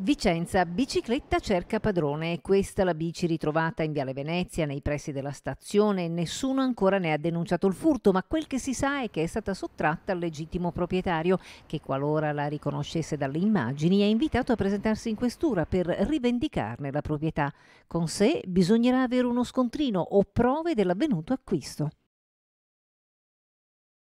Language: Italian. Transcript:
Vicenza, bicicletta cerca padrone. È questa la bici ritrovata in Viale Venezia, nei pressi della stazione. Nessuno ancora ne ha denunciato il furto, ma quel che si sa è che è stata sottratta al legittimo proprietario, che qualora la riconoscesse dalle immagini è invitato a presentarsi in questura per rivendicarne la proprietà. Con sé bisognerà avere uno scontrino o prove dell'avvenuto acquisto.